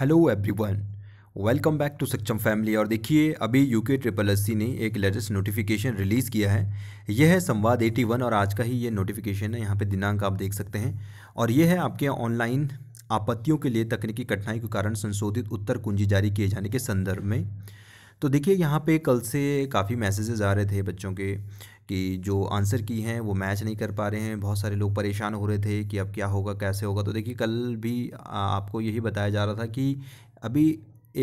hello everyone welcome back to Saksham family और देखिए अभी यूके ट्रिपल एस ने एक लेटेस्ट नोटिफिकेशन रिलीज़ किया है यह है संवाद 81 और आज का ही ये नोटिफिकेशन है यहाँ पे दिनांक आप देख सकते हैं और ये है आपके ऑनलाइन आपत्तियों के लिए तकनीकी कठिनाई के कारण संशोधित उत्तर कुंजी जारी किए जाने के संदर्भ में तो देखिए यहाँ पे कल से काफ़ी मैसेजेस आ रहे थे बच्चों के कि जो आंसर की हैं वो मैच नहीं कर पा रहे हैं बहुत सारे लोग परेशान हो रहे थे कि अब क्या होगा कैसे होगा तो देखिए कल भी आपको यही बताया जा रहा था कि अभी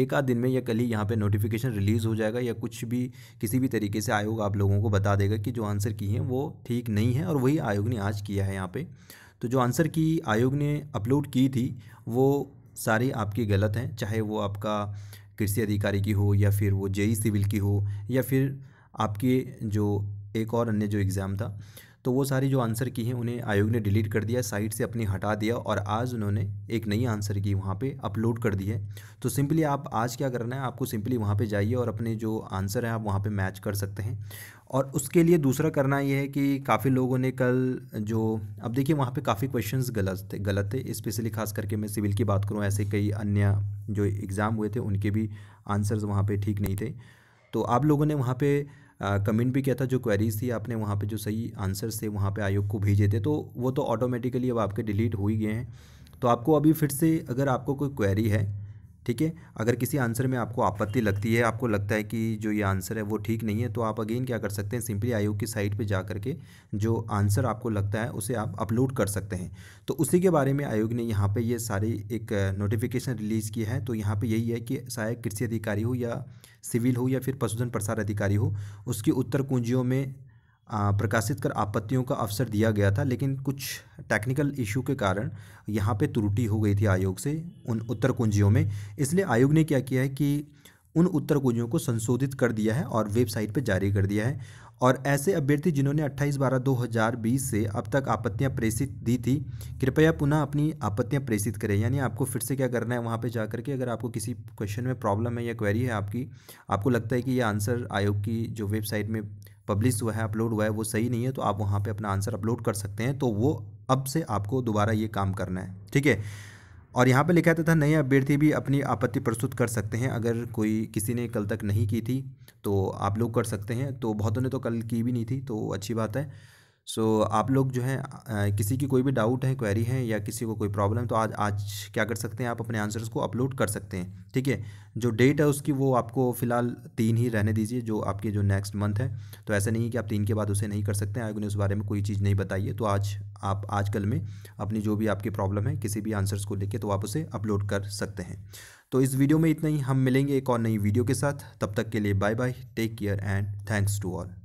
एक आध दिन में या कल ही यहाँ पे नोटिफिकेशन रिलीज़ हो जाएगा या कुछ भी किसी भी तरीके से आयोग आप लोगों को बता देगा कि जो आंसर की हैं वो ठीक नहीं है और वही आयोग ने आज किया है यहाँ पर तो जो आंसर की आयोग ने अपलोड की थी वो सारी आपकी गलत हैं चाहे वो आपका कृषि अधिकारी की हो या फिर वो जेई सिविल की हो या फिर आपके जो एक और अन्य जो एग्ज़ाम था तो वो सारी जो आंसर की हैं उन्हें आयोग ने डिलीट कर दिया साइट से अपनी हटा दिया और आज उन्होंने एक नई आंसर की वहाँ पे अपलोड कर दी है तो सिंपली आप आज क्या करना है आपको सिंपली वहाँ पे जाइए और अपने जो आंसर है आप वहाँ पे मैच कर सकते हैं और उसके लिए दूसरा करना ये है कि काफ़ी लोगों ने कल जो अब देखिए वहाँ पर काफ़ी क्वेश्चन गलत थे गलत थे स्पेशली खास करके मैं सिविल की बात करूँ ऐसे कई अन्य जो एग्ज़ाम हुए थे उनके भी आंसर्स वहाँ पर ठीक नहीं थे तो आप लोगों ने वहाँ पर कमेंट भी किया था जो क्वेरीज़ थी आपने वहाँ पे जो सही आंसर्स थे वहाँ पे आयोग को भेजे थे तो वो तो ऑटोमेटिकली अब आपके डिलीट हो ही गए हैं तो आपको अभी फिर से अगर आपको कोई क्वेरी है ठीक है अगर किसी आंसर में आपको आपत्ति लगती है आपको लगता है कि जो ये आंसर है वो ठीक नहीं है तो आप अगेन क्या कर सकते हैं सिंपली आयोग की साइट पे जा करके जो आंसर आपको लगता है उसे आप अपलोड कर सकते हैं तो उसी के बारे में आयोग ने यहाँ पे ये सारी एक नोटिफिकेशन रिलीज़ किया है तो यहाँ पर यही है कि सहायक कृषि अधिकारी हो या सिविल हो या फिर पशुधन प्रसार अधिकारी हो उसकी उत्तर कुंजियों में प्रकाशित कर आपत्तियों का अवसर दिया गया था लेकिन कुछ टेक्निकल इशू के कारण यहाँ पे त्रुटि हो गई थी आयोग से उन उत्तर कुंजियों में इसलिए आयोग ने क्या किया है कि उन उत्तर कुंजियों को संशोधित कर दिया है और वेबसाइट पर जारी कर दिया है और ऐसे अभ्यर्थी जिन्होंने 28 बारह 2020 से अब तक आपत्तियां प्रेषित दी थी कृपया पुनः अपनी आपत्तियां प्रेषित करें यानी आपको फिर से क्या करना है वहाँ पे जा करके अगर आपको किसी क्वेश्चन में प्रॉब्लम है या क्वेरी है आपकी आपको लगता है कि यह आंसर आयोग की जो वेबसाइट में पब्लिश हुआ है अपलोड हुआ है वो सही नहीं है तो आप वहाँ पे अपना आंसर अपलोड कर सकते हैं तो वो अब से आपको दोबारा ये काम करना है ठीक है और यहाँ पे लिखा था नए अभ्यर्थी भी अपनी आपत्ति प्रस्तुत कर सकते हैं अगर कोई किसी ने कल तक नहीं की थी तो आप लोग कर सकते हैं तो बहुतों ने तो कल की भी नहीं थी तो अच्छी बात है सो so, आप लोग जो हैं किसी की कोई भी डाउट है क्वेरी है या किसी को कोई प्रॉब्लम तो आज आज क्या कर सकते हैं आप अपने आंसर्स को अपलोड कर सकते हैं ठीक है जो डेट है उसकी वो आपको फ़िलहाल तीन ही रहने दीजिए जो आपके जो नेक्स्ट मंथ है तो ऐसा नहीं है कि आप तीन के बाद उसे नहीं कर सकते हैं आयोग ने उस बारे में कोई चीज़ नहीं बताई है तो आज आप आजकल में अपनी जो भी आपकी प्रॉब्लम है किसी भी आंसर्स को लेकर तो आप उसे अपलोड कर सकते हैं तो इस वीडियो में इतना ही हम मिलेंगे एक और नई वीडियो के साथ तब तक के लिए bye bye take care and thanks to all